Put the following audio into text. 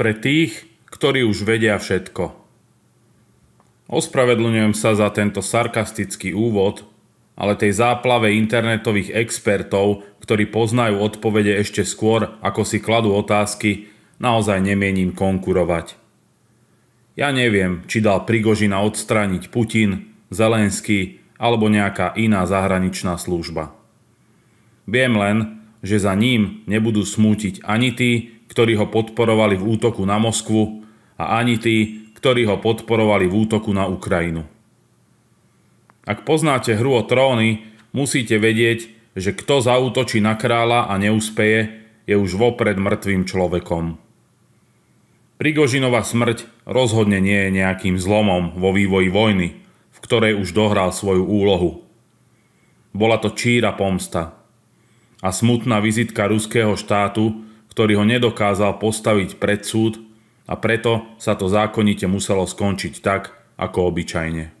pre tých, ktorí už vedia všetko. Ospravedlňujem sa za tento sarkastický úvod, ale tej záplave internetových expertov, ktorí poznajú odpovede ešte skôr, ako si kladú otázky, naozaj nemienim konkurovať. Ja neviem, či dal Prigožina odstrániť Putin, Zelenský alebo nejaká iná zahraničná služba. Viem len, že za ním nebudú smútiť ani tí, ktorí ho podporovali v útoku na Moskvu a ani tí, ktorí ho podporovali v útoku na Ukrajinu. Ak poznáte hru o tróny, musíte vedieť, že kto zautočí na kráľa a neúspeje, je už vopred mŕtvým človekom. Prigožinová smrť rozhodne nie je nejakým zlomom vo vývoji vojny, v ktorej už dohral svoju úlohu. Bola to číra pomsta a smutná vizitka ruského štátu, ktorý ho nedokázal postaviť pred súd a preto sa to zákonite muselo skončiť tak, ako obyčajne.